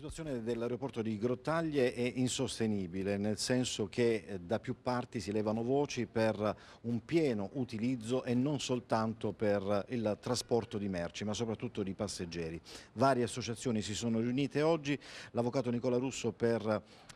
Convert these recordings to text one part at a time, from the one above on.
situazione dell'aeroporto di Grottaglie è insostenibile, nel senso che eh, da più parti si levano voci per un pieno utilizzo e non soltanto per il trasporto di merci, ma soprattutto di passeggeri. Varie associazioni si sono riunite oggi, l'avvocato Nicola Russo per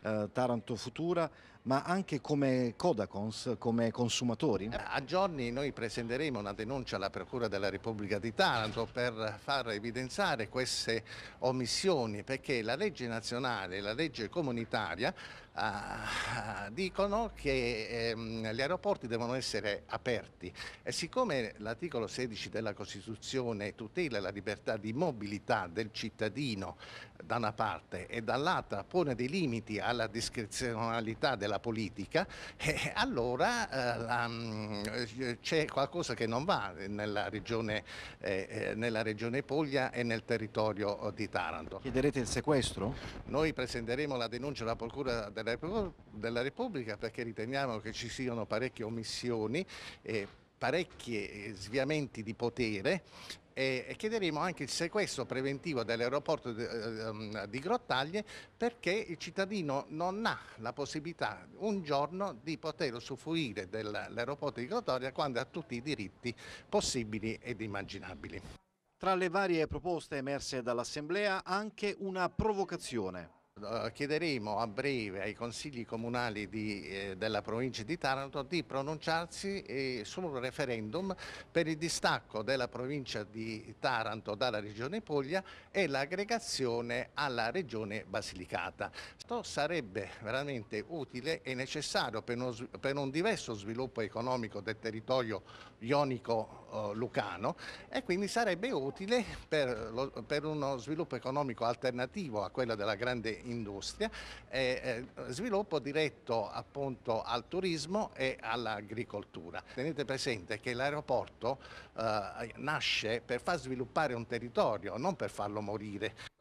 eh, Taranto Futura, ma anche come Codacons, come consumatori? Eh, a giorni noi presenteremo una denuncia alla Procura della Repubblica di Taranto per far evidenziare queste omissioni, perché la la legge nazionale e la legge comunitaria ah, dicono che ehm, gli aeroporti devono essere aperti e siccome l'articolo 16 della Costituzione tutela la libertà di mobilità del cittadino da una parte e dall'altra pone dei limiti alla discrezionalità della politica, eh, allora eh, mm, c'è qualcosa che non va nella regione, eh, eh, nella regione Puglia e nel territorio di Taranto. Chiederete il sequestro? Noi presenteremo la denuncia alla Procura della della Repubblica perché riteniamo che ci siano parecchie omissioni e parecchi eh, sviamenti di potere e chiederemo anche il sequestro preventivo dell'aeroporto ehm, di Grottaglie perché il cittadino non ha la possibilità un giorno di poter usufruire dell'aeroporto di Grottaglie quando ha tutti i diritti possibili ed immaginabili. Tra le varie proposte emerse dall'Assemblea anche una provocazione. Eh, chiederemo a breve ai consigli comunali di, eh, della provincia di Taranto di pronunciarsi eh, sul referendum per il distacco della provincia di Taranto dalla regione Puglia e l'aggregazione alla regione Basilicata. Questo sarebbe veramente utile e necessario per, uno, per un diverso sviluppo economico del territorio ionico eh, lucano e quindi sarebbe utile per, lo, per uno sviluppo economico alternativo a quello della grande industria industria, eh, eh, sviluppo diretto appunto al turismo e all'agricoltura. Tenete presente che l'aeroporto eh, nasce per far sviluppare un territorio, non per farlo morire.